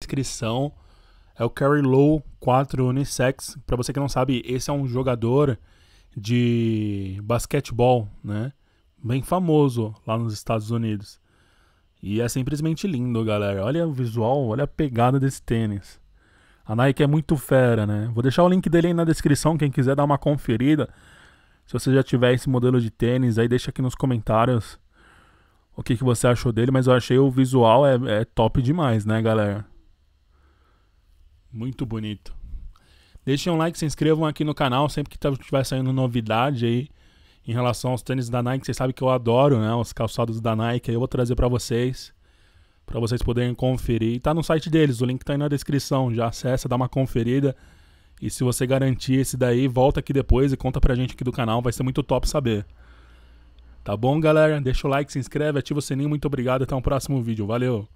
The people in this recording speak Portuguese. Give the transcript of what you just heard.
descrição. É o Carry Low 4 Unisex. Para você que não sabe, esse é um jogador de basquetebol, né? Bem famoso lá nos Estados Unidos. E é simplesmente lindo, galera. Olha o visual, olha a pegada desse tênis. A Nike é muito fera, né? Vou deixar o link dele aí na descrição, quem quiser dar uma conferida. Se você já tiver esse modelo de tênis, aí deixa aqui nos comentários o que, que você achou dele. Mas eu achei o visual é, é top demais, né, galera? Muito bonito. Deixem um like, se inscrevam aqui no canal. Sempre que tá- tiver saindo novidade aí em relação aos tênis da Nike, vocês sabem que eu adoro, né? Os calçados da Nike, eu vou trazer para vocês. para vocês poderem conferir. E tá no site deles, o link tá aí na descrição. Já acessa, dá uma conferida. E se você garantir esse daí, volta aqui depois e conta pra gente aqui do canal. Vai ser muito top saber. Tá bom, galera? Deixa o like, se inscreve, ativa o sininho. Muito obrigado. Até o um próximo vídeo. Valeu!